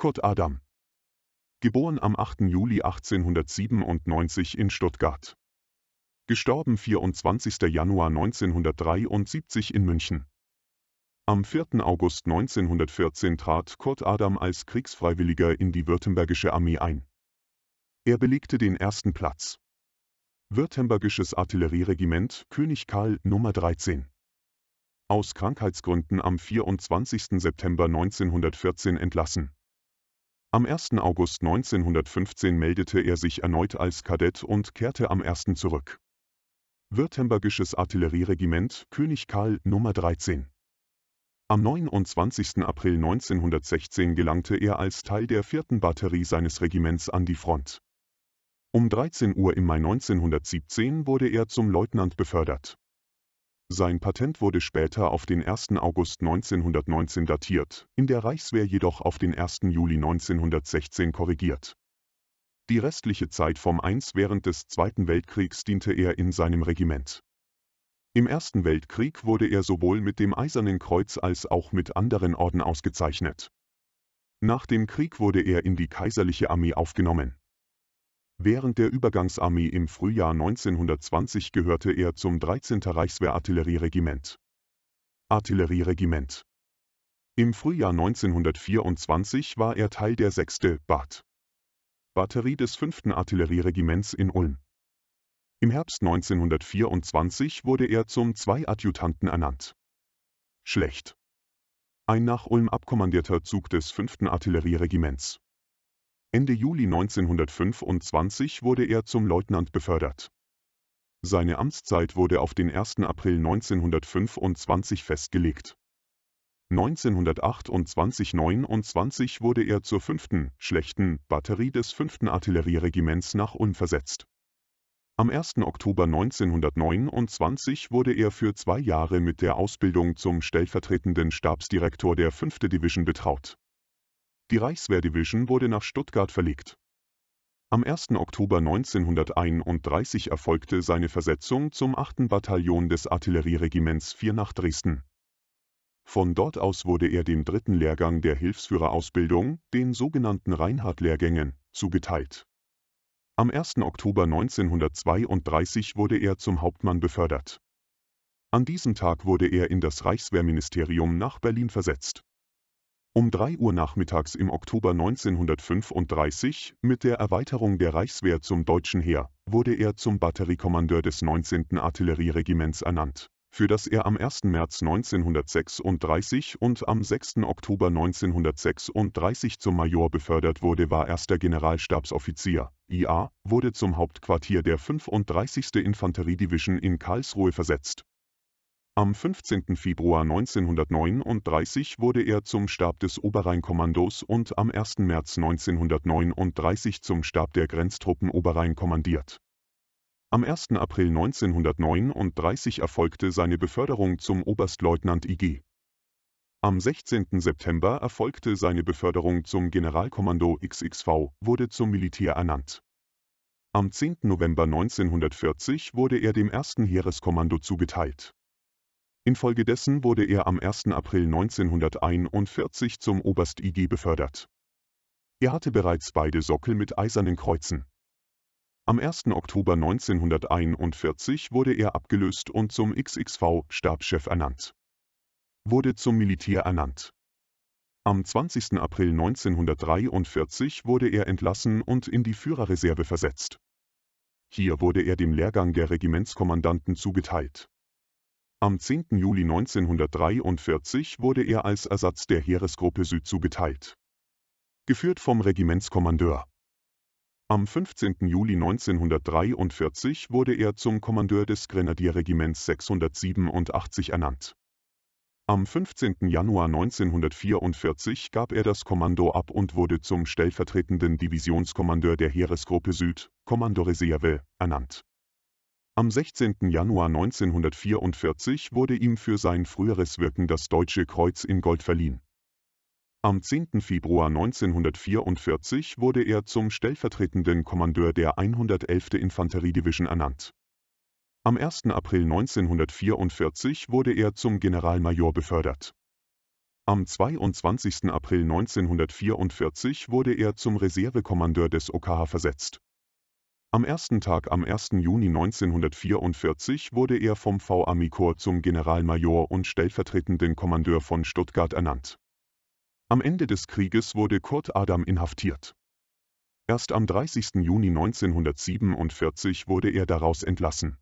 Kurt Adam. Geboren am 8. Juli 1897 in Stuttgart. Gestorben 24. Januar 1973 in München. Am 4. August 1914 trat Kurt Adam als Kriegsfreiwilliger in die württembergische Armee ein. Er belegte den ersten Platz. Württembergisches Artillerieregiment König Karl Nummer 13. Aus Krankheitsgründen am 24. September 1914 entlassen. Am 1. August 1915 meldete er sich erneut als Kadett und kehrte am 1. zurück. Württembergisches Artillerieregiment König Karl Nummer 13 am 29. April 1916 gelangte er als Teil der 4. Batterie seines Regiments an die Front. Um 13 Uhr im Mai 1917 wurde er zum Leutnant befördert. Sein Patent wurde später auf den 1. August 1919 datiert, in der Reichswehr jedoch auf den 1. Juli 1916 korrigiert. Die restliche Zeit vom 1 während des Zweiten Weltkriegs diente er in seinem Regiment. Im Ersten Weltkrieg wurde er sowohl mit dem Eisernen Kreuz als auch mit anderen Orden ausgezeichnet. Nach dem Krieg wurde er in die kaiserliche Armee aufgenommen. Während der Übergangsarmee im Frühjahr 1920 gehörte er zum 13. Reichswehrartillerieregiment. artillerieregiment Artillerieregiment im Frühjahr 1924 war er Teil der 6. Bat. Batterie des 5. Artillerieregiments in Ulm. Im Herbst 1924 wurde er zum Zwei-Adjutanten ernannt. Schlecht. Ein nach Ulm abkommandierter Zug des 5. Artillerieregiments. Ende Juli 1925 wurde er zum Leutnant befördert. Seine Amtszeit wurde auf den 1. April 1925 festgelegt. 1928-29 wurde er zur 5. schlechten Batterie des 5. Artillerieregiments nach Ulm versetzt. Am 1. Oktober 1929 wurde er für zwei Jahre mit der Ausbildung zum stellvertretenden Stabsdirektor der 5. Division betraut. Die Reichswehr Division wurde nach Stuttgart verlegt. Am 1. Oktober 1931 erfolgte seine Versetzung zum 8. Bataillon des Artillerieregiments 4 nach Dresden. Von dort aus wurde er dem dritten Lehrgang der Hilfsführerausbildung, den sogenannten reinhardt lehrgängen zugeteilt. Am 1. Oktober 1932 wurde er zum Hauptmann befördert. An diesem Tag wurde er in das Reichswehrministerium nach Berlin versetzt. Um 3 Uhr nachmittags im Oktober 1935, mit der Erweiterung der Reichswehr zum deutschen Heer, wurde er zum Batteriekommandeur des 19. Artillerieregiments ernannt, für das er am 1. März 1936 und am 6. Oktober 1936 zum Major befördert wurde, war erster Generalstabsoffizier. IA wurde zum Hauptquartier der 35. Infanteriedivision in Karlsruhe versetzt am 15. Februar 1939 wurde er zum Stab des Oberrheinkommandos und am 1. März 1939 zum Stab der Grenztruppen Oberrhein kommandiert. Am 1. April 1939 erfolgte seine Beförderung zum Oberstleutnant IG. Am 16. September erfolgte seine Beförderung zum Generalkommando XXV, wurde zum Militär ernannt. Am 10. November 1940 wurde er dem 1. Heereskommando zugeteilt. Infolgedessen wurde er am 1. April 1941 zum Oberst IG befördert. Er hatte bereits beide Sockel mit eisernen Kreuzen. Am 1. Oktober 1941 wurde er abgelöst und zum XXV-Stabschef ernannt. Wurde zum Militär ernannt. Am 20. April 1943 wurde er entlassen und in die Führerreserve versetzt. Hier wurde er dem Lehrgang der Regimentskommandanten zugeteilt. Am 10. Juli 1943 wurde er als Ersatz der Heeresgruppe Süd zugeteilt. Geführt vom Regimentskommandeur. Am 15. Juli 1943 wurde er zum Kommandeur des Grenadierregiments 687 ernannt. Am 15. Januar 1944 gab er das Kommando ab und wurde zum stellvertretenden Divisionskommandeur der Heeresgruppe Süd, Kommandoreserve, ernannt. Am 16. Januar 1944 wurde ihm für sein früheres Wirken das Deutsche Kreuz in Gold verliehen. Am 10. Februar 1944 wurde er zum stellvertretenden Kommandeur der 111. Infanteriedivision ernannt. Am 1. April 1944 wurde er zum Generalmajor befördert. Am 22. April 1944 wurde er zum Reservekommandeur des OKH versetzt. Am ersten Tag am 1. Juni 1944 wurde er vom V-Army-Korps zum Generalmajor und stellvertretenden Kommandeur von Stuttgart ernannt. Am Ende des Krieges wurde Kurt Adam inhaftiert. Erst am 30. Juni 1947 wurde er daraus entlassen.